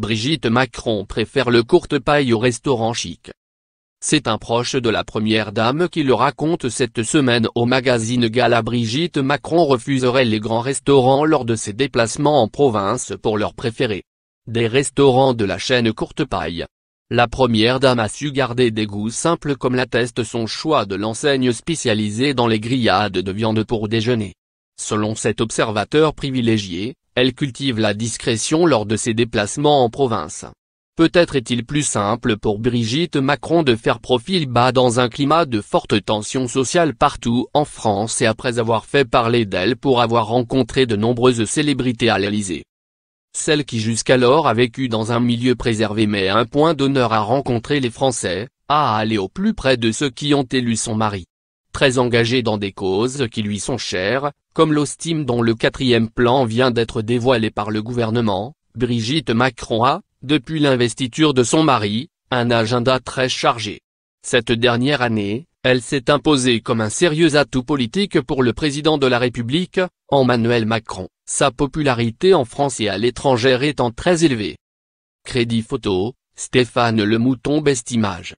Brigitte Macron préfère le courte paille au restaurant chic. C'est un proche de la première dame qui le raconte cette semaine au magazine Gala Brigitte Macron refuserait les grands restaurants lors de ses déplacements en province pour leur préférer. Des restaurants de la chaîne courte paille. La première dame a su garder des goûts simples comme l'atteste son choix de l'enseigne spécialisée dans les grillades de viande pour déjeuner. Selon cet observateur privilégié, elle cultive la discrétion lors de ses déplacements en province. Peut-être est-il plus simple pour Brigitte Macron de faire profil bas dans un climat de forte tension sociale partout en France et après avoir fait parler d'elle pour avoir rencontré de nombreuses célébrités à l'Elysée. Celle qui jusqu'alors a vécu dans un milieu préservé met un point d'honneur à rencontrer les Français, à aller au plus près de ceux qui ont élu son mari. Très engagée dans des causes qui lui sont chères, comme l'Ostime dont le quatrième plan vient d'être dévoilé par le gouvernement, Brigitte Macron a, depuis l'investiture de son mari, un agenda très chargé. Cette dernière année, elle s'est imposée comme un sérieux atout politique pour le président de la République, Emmanuel Macron. Sa popularité en France et à l'étranger étant très élevée. Crédit photo, Stéphane Le Mouton Bestimage